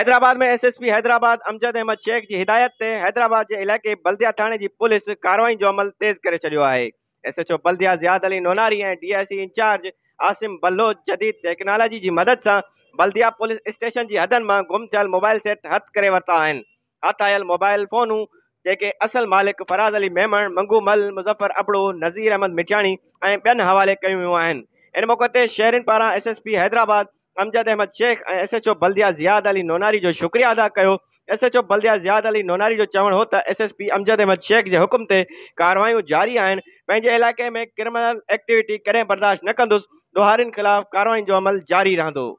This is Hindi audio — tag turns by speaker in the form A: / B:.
A: हैदराबाद में एसएसपी हैदराबाद अमजद अहमद शेख की हिदायत से हैदराबाद के इलाके बल्दिया थाने की पुलिस कार्रवाई जो अमल तेज़ कर S H SHO Baldia Ziyad Ali Nonari I DIC incharge Asim Baloch जदीद टेक्नोलॉजी की मदद से बल्दिया पुलिस स्टेशन की हदन में गुम थियल मोबाइल सेट हथ कर वरता हथ आयल मोबाइल फोन जैसे असल मालिक फराज़ अली मेमण मंगू मल मुजफ्फर अबड़ो नज़ीर अहमद मिठियाणी और ॿियनि हवाले क्यों इन मौक़े ते पारा पारां S S P Hyderabad Amjad Ahmed Shaikh S H O Baldia Ziyad Ali Nonari जो शुक्रिया अदा कर S H O Baldia Ziyad Ali Nonari जो चवण हो तो S S P Amjad Ahmed Shaikh के हुकुम से कार्रवायूं जारी आहिनि पैं इलाके में क्रिमिनल एक्टिविटी कदें बर्दाश्त न कंदुसि दोहार ख़िलाफ़ कार्रवाई जो अमल जारी रही